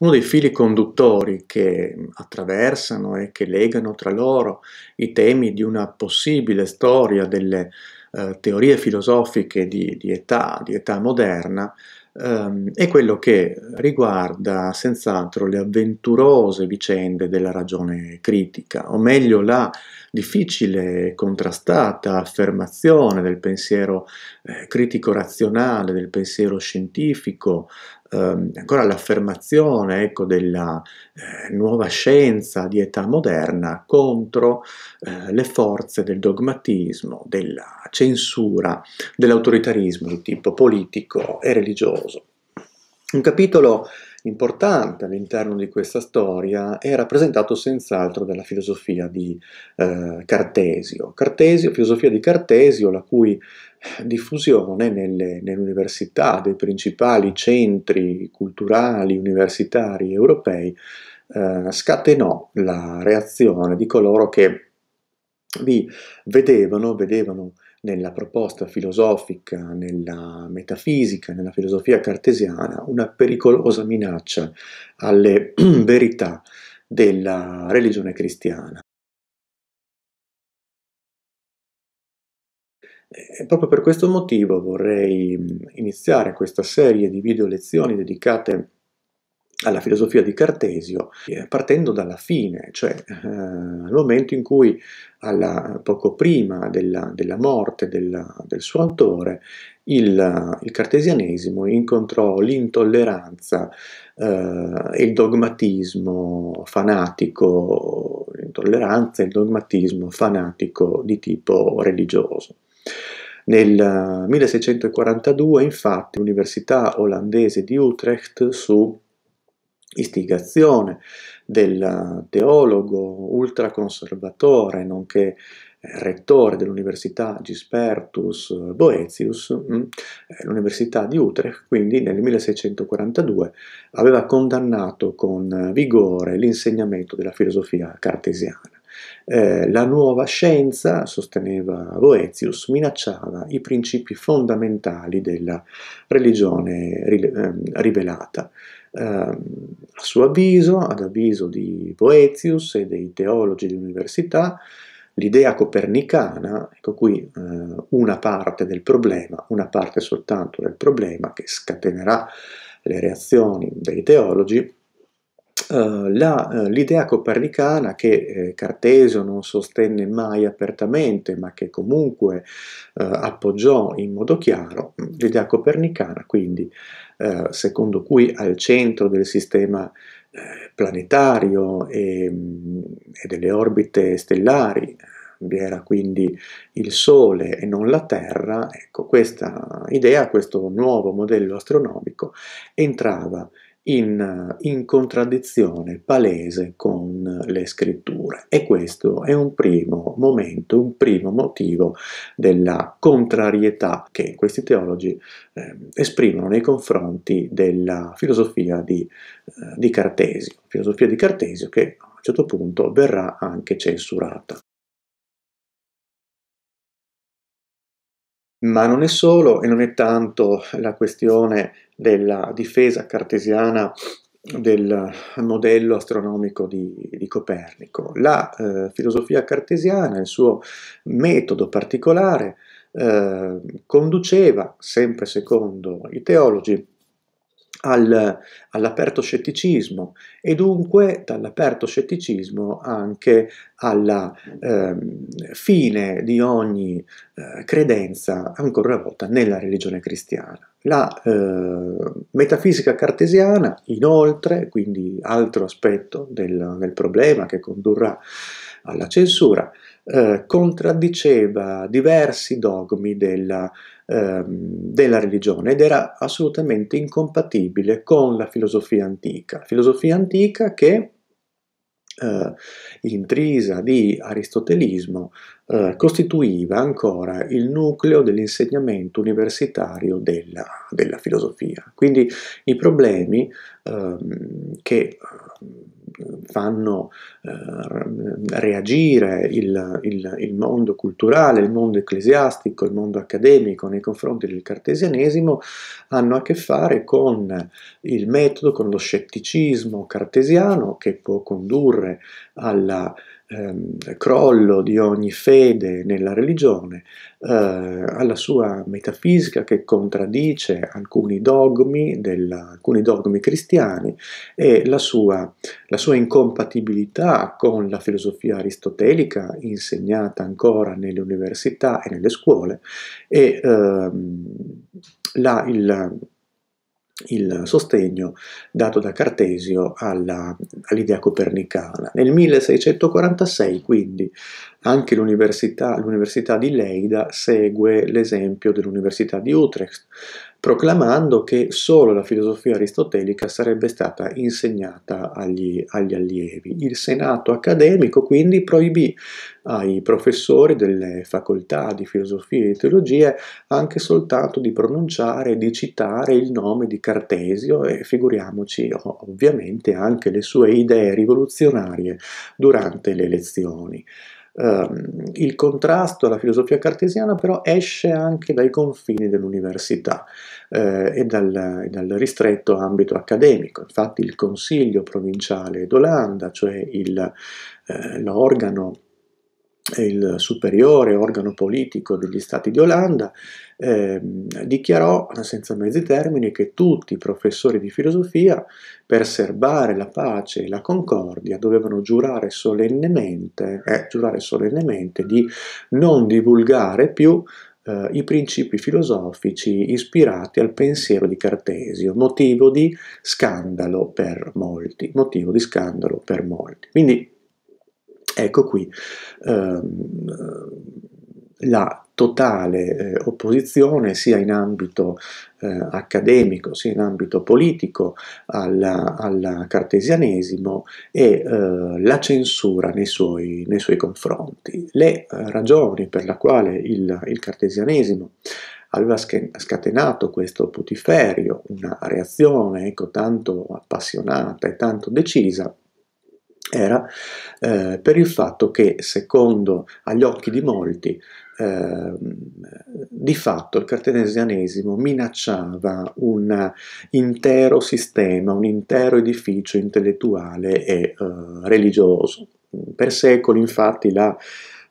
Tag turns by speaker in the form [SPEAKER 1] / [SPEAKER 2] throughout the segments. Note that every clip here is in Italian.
[SPEAKER 1] uno dei fili conduttori che attraversano e che legano tra loro i temi di una possibile storia delle eh, teorie filosofiche di, di, età, di età moderna, ehm, è quello che riguarda senz'altro le avventurose vicende della ragione critica, o meglio la difficile e contrastata affermazione del pensiero eh, critico razionale, del pensiero scientifico, ehm, ancora l'affermazione ecco, della eh, nuova scienza di età moderna contro eh, le forze del dogmatismo, della censura, dell'autoritarismo di tipo politico e religioso. Un capitolo importante all'interno di questa storia è rappresentato senz'altro dalla filosofia di eh, Cartesio. Cartesio. Filosofia di Cartesio, la cui diffusione nelle, università dei principali centri culturali universitari europei eh, scatenò la reazione di coloro che vi vedevano, vedevano nella proposta filosofica, nella metafisica, nella filosofia cartesiana, una pericolosa minaccia alle verità della religione cristiana. E proprio per questo motivo vorrei mm, iniziare questa serie di video lezioni dedicate alla filosofia di Cartesio eh, partendo dalla fine, cioè eh, al momento in cui alla, poco prima della, della morte della, del suo autore il, il cartesianesimo incontrò l'intolleranza eh, e il dogmatismo fanatico, l'intolleranza e il dogmatismo fanatico di tipo religioso. Nel 1642 eh, infatti l'Università olandese di Utrecht su istigazione del eh, teologo ultraconservatore nonché eh, rettore dell'Università Gispertus Boetius, mm, l'Università di Utrecht, quindi nel 1642 aveva condannato con vigore l'insegnamento della filosofia cartesiana. Eh, la nuova scienza, sosteneva Boetius, minacciava i principi fondamentali della religione ehm, rivelata. Eh, a suo avviso, ad avviso di Boetius e dei teologi dell'università, l'idea copernicana, ecco qui eh, una parte del problema, una parte soltanto del problema che scatenerà le reazioni dei teologi, eh, eh, l'idea copernicana che eh, Cartesio non sostenne mai apertamente, ma che comunque appoggiò in modo chiaro, l'idea copernicana quindi secondo cui al centro del sistema planetario e, mm, e delle orbite stellari vi era quindi il Sole e non la Terra, ecco questa idea, questo nuovo modello astronomico entrava in, in contraddizione palese con le scritture e questo è un primo momento, un primo motivo della contrarietà che questi teologi eh, esprimono nei confronti della filosofia di, eh, di Cartesio, filosofia di Cartesio che a un certo punto verrà anche censurata. Ma non è solo e non è tanto la questione della difesa cartesiana del modello astronomico di, di Copernico. La eh, filosofia cartesiana, il suo metodo particolare, eh, conduceva, sempre secondo i teologi, al, all'aperto scetticismo e dunque dall'aperto scetticismo anche alla eh, fine di ogni eh, credenza, ancora una volta, nella religione cristiana. La eh, metafisica cartesiana, inoltre, quindi altro aspetto del, del problema che condurrà alla censura, eh, contraddiceva diversi dogmi della, eh, della, religione ed era assolutamente incompatibile con la filosofia antica. filosofia antica che, eh, intrisa di aristotelismo, eh, costituiva ancora il nucleo dell'insegnamento universitario della, della, filosofia. Quindi i problemi ehm, che fanno eh, reagire il, il, il, mondo culturale, il mondo ecclesiastico, il mondo accademico nei confronti del cartesianesimo hanno a che fare con il metodo, con lo scetticismo cartesiano che può condurre alla ehm, crollo di ogni fede nella religione, eh, alla sua metafisica che contraddice alcuni dogmi, della, alcuni dogmi cristiani e la sua, la sua, incompatibilità con la filosofia aristotelica insegnata ancora nelle università e nelle scuole e ehm, la, il, il sostegno dato da Cartesio all'idea copernicana. Nel 1646 quindi anche l'università, di Leida segue l'esempio dell'università di Utrecht proclamando che solo la filosofia aristotelica sarebbe stata insegnata agli, agli allievi. Il Senato accademico quindi proibì ai professori delle facoltà di filosofia e teologia anche soltanto di pronunciare e di citare il nome di Cartesio e figuriamoci ovviamente anche le sue idee rivoluzionarie durante le lezioni. Ehm, il contrasto alla filosofia cartesiana però esce anche dai confini dell'università uh, e, dal, dal, ristretto ambito accademico. Infatti il Consiglio provinciale d'Olanda, cioè il, uh, l'organo il superiore organo politico degli Stati di Olanda, eh, dichiarò senza mezzi termini che tutti i professori di filosofia, per serbare la pace e la concordia, dovevano giurare solennemente, eh, giurare solennemente di non divulgare più eh, i principi filosofici ispirati al pensiero di Cartesio, motivo di scandalo per molti, motivo di scandalo per molti. Quindi Ecco qui ehm, la totale eh, opposizione sia in ambito eh, accademico sia in ambito politico al cartesianesimo e eh, la censura nei suoi, nei suoi confronti. Le eh, ragioni per le quali il, il cartesianesimo aveva scatenato questo putiferio, una reazione ecco, tanto appassionata e tanto decisa, era eh, per il fatto che, secondo agli occhi di molti, eh, di fatto il cartesianesimo minacciava un intero sistema, un intero edificio intellettuale e eh, religioso. Per secoli, infatti, la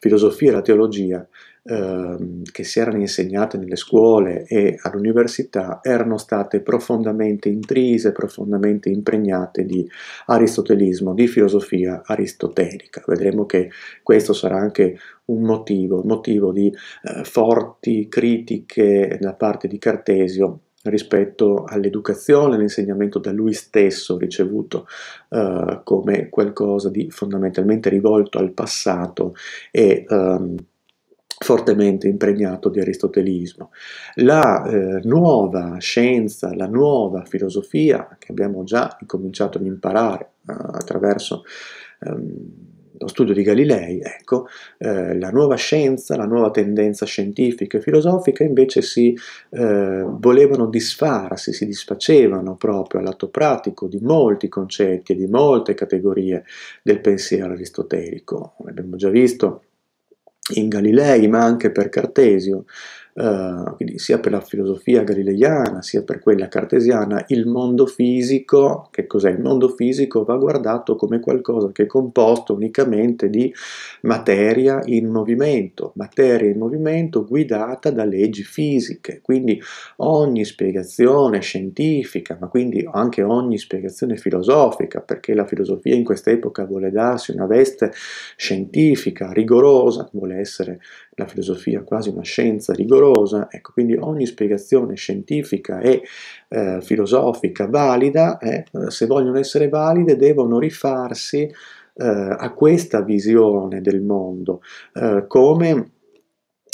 [SPEAKER 1] filosofia e la teologia Ehm, che si erano insegnate nelle scuole e all'università erano state profondamente intrise, profondamente impregnate di aristotelismo, di filosofia aristotelica. Vedremo che questo sarà anche un motivo, motivo di eh, forti critiche da parte di Cartesio rispetto all'educazione, all'insegnamento da lui stesso ricevuto eh, come qualcosa di fondamentalmente rivolto al passato e ehm, fortemente impregnato di aristotelismo. La eh, nuova scienza, la nuova filosofia che abbiamo già cominciato ad imparare eh, attraverso ehm, lo studio di Galilei, ecco, eh, la nuova scienza, la nuova tendenza scientifica e filosofica invece si eh, volevano disfarsi, si disfacevano proprio all'atto pratico di molti concetti e di molte categorie del pensiero aristotelico. Abbiamo già visto in Galilei, ma anche per Cartesio eh, quindi sia per la filosofia galileiana sia per quella cartesiana, il mondo fisico, che cos'è? Il mondo fisico va guardato come qualcosa che è composto unicamente di materia in movimento, materia in movimento guidata da leggi fisiche, quindi ogni spiegazione scientifica, ma quindi anche ogni spiegazione filosofica, perché la filosofia in quest'epoca vuole darsi una veste scientifica, rigorosa, vuole essere la filosofia quasi una scienza rigorosa, ecco, quindi ogni spiegazione scientifica e eh, filosofica valida, eh, se vogliono essere valide, devono rifarsi eh, a questa visione del mondo eh, come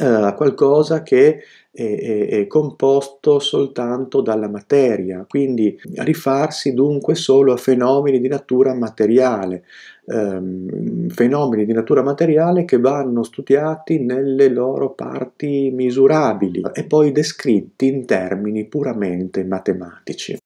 [SPEAKER 1] a eh, qualcosa che è, è, è, composto soltanto dalla materia, quindi rifarsi dunque solo a fenomeni di natura materiale, ehm, fenomeni di natura materiale che vanno studiati nelle loro parti misurabili e poi descritti in termini puramente matematici.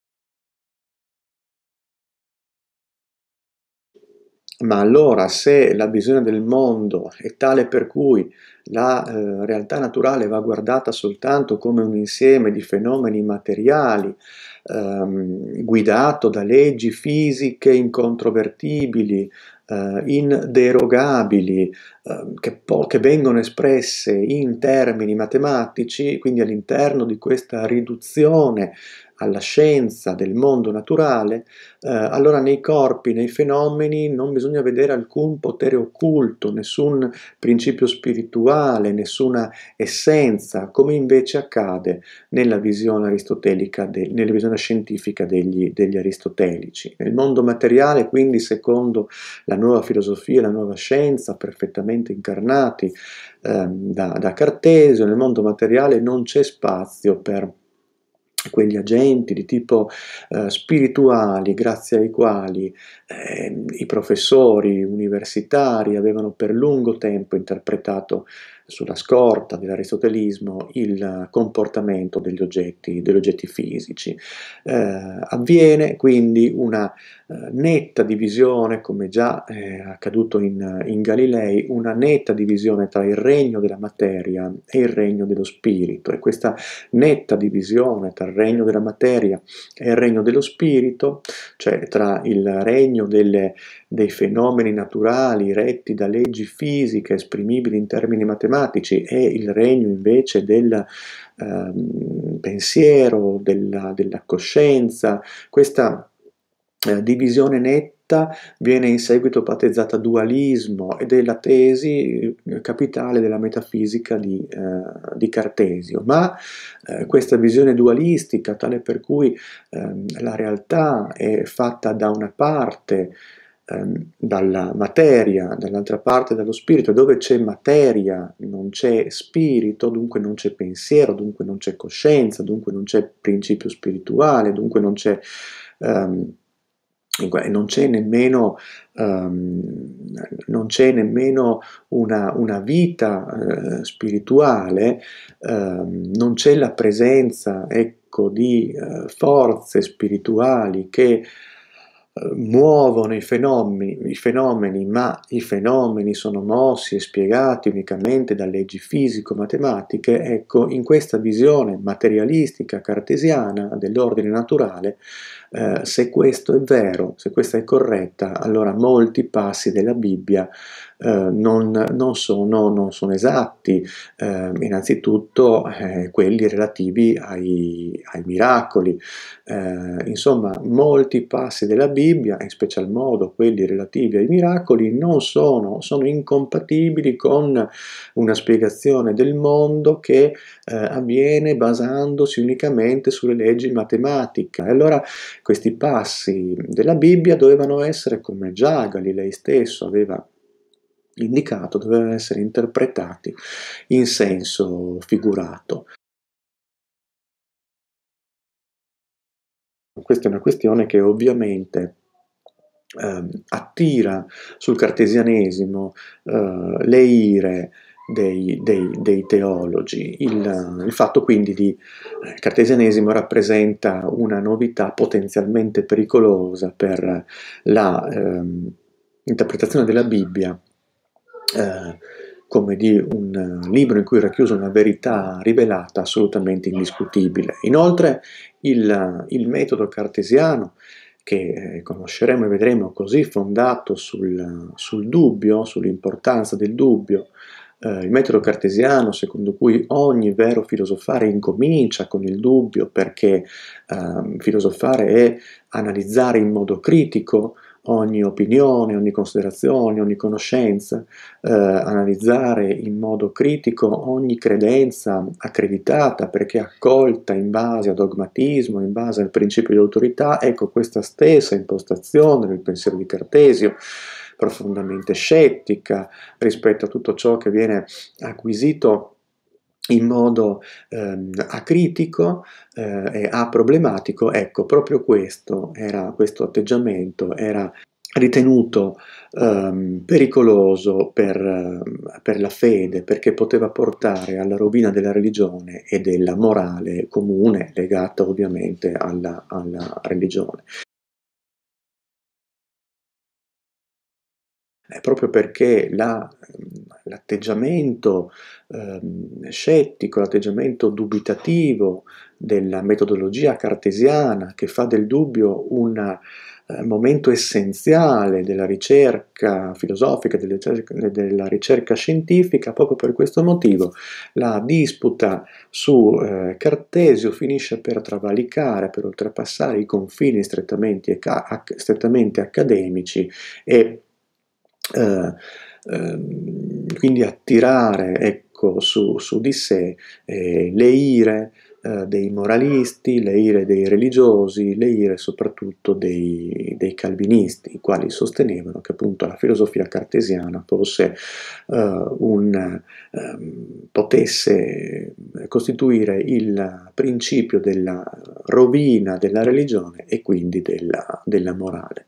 [SPEAKER 1] Ma allora se la visione del mondo è tale per cui la eh, realtà naturale va guardata soltanto come un insieme di fenomeni materiali ehm, guidato da leggi fisiche incontrovertibili, eh, inderogabili, eh, che, che vengono espresse in termini matematici, quindi all'interno di questa riduzione alla scienza del mondo naturale, eh, allora nei corpi, nei fenomeni non bisogna vedere alcun potere occulto, nessun principio spirituale, nessuna essenza, come invece accade nella visione aristotelica, de, nella visione scientifica degli, degli aristotelici. Nel mondo materiale, quindi, secondo la nuova filosofia, la nuova scienza, perfettamente incarnati eh, da, da Cartesio, nel mondo materiale non c'è spazio per quegli agenti di tipo eh, spirituali grazie ai quali eh, i professori universitari avevano per lungo tempo interpretato sulla scorta dell'aristotelismo il comportamento degli oggetti, degli oggetti fisici. Eh, avviene quindi una eh, netta divisione, come già eh, accaduto in, in, Galilei, una netta divisione tra il regno della materia e il regno dello spirito e questa netta divisione tra il regno della materia e il regno dello spirito, cioè tra il regno delle, dei fenomeni naturali retti da leggi fisiche esprimibili in termini matematici, democratici e il regno invece del eh, pensiero, della, della, coscienza. Questa eh, divisione netta viene in seguito battezzata dualismo ed è la tesi eh, capitale della metafisica di, eh, di Cartesio, ma eh, questa visione dualistica, tale per cui eh, la realtà è fatta da una parte Ehm, dalla materia, dall'altra parte dallo spirito, dove c'è materia non c'è spirito, dunque non c'è pensiero, dunque non c'è coscienza, dunque non c'è principio spirituale, dunque non c'è, um, non c'è nemmeno, um, non c'è nemmeno una, una vita uh, spirituale, um, non c'è la presenza ecco, di uh, forze spirituali che muovono i fenomeni, i fenomeni, ma i fenomeni sono mossi e spiegati unicamente da leggi fisico-matematiche, ecco, in questa visione materialistica cartesiana dell'ordine naturale eh, se questo è vero, se questa è corretta, allora molti passi della Bibbia eh, non, non, sono, non, sono, esatti, eh, innanzitutto eh, quelli relativi ai, ai miracoli. Eh, insomma, molti passi della Bibbia, in special modo quelli relativi ai miracoli, non sono, sono incompatibili con una spiegazione del mondo che avviene basandosi unicamente sulle leggi matematiche. Allora questi passi della Bibbia dovevano essere, come già Galilei stesso aveva indicato, dovevano essere interpretati in senso figurato. Questa è una questione che ovviamente eh, attira sul cartesianesimo eh, le ire dei, dei, dei teologi. Il, il, fatto quindi di eh, cartesianesimo rappresenta una novità potenzialmente pericolosa per l'interpretazione ehm, eh, della Bibbia eh, come di un libro in cui è racchiusa una verità rivelata assolutamente indiscutibile. Inoltre il, il metodo cartesiano che eh, conosceremo e vedremo così fondato sul, sul dubbio, sull'importanza del dubbio, eh, il metodo cartesiano secondo cui ogni vero filosofare incomincia con il dubbio perché eh, filosofare è analizzare in modo critico ogni opinione, ogni considerazione, ogni conoscenza, eh, analizzare in modo critico ogni credenza accreditata perché accolta in base a dogmatismo, in base al principio di autorità, ecco questa stessa impostazione del pensiero di Cartesio profondamente scettica rispetto a tutto ciò che viene acquisito in modo ehm, acritico eh, e problematico, ecco, proprio questo, era, questo atteggiamento era ritenuto ehm, pericoloso per, ehm, per, la fede perché poteva portare alla rovina della religione e della morale comune legata ovviamente alla, alla religione. eh, proprio perché la, l'atteggiamento eh, scettico, l'atteggiamento dubitativo della metodologia cartesiana che fa del dubbio un eh, momento essenziale della ricerca filosofica, della ricerca, della ricerca scientifica, proprio per questo motivo la disputa su eh, Cartesio finisce per travalicare, per oltrepassare i confini strettamente, strettamente accademici e eh, ehm, quindi attirare ecco, su, su, di sé eh, le ire eh, dei moralisti, le ire dei religiosi, le ire soprattutto dei, dei, calvinisti, i quali sostenevano che appunto la filosofia cartesiana fosse, uh, un, um, potesse costituire il principio della rovina della religione e quindi della, della morale.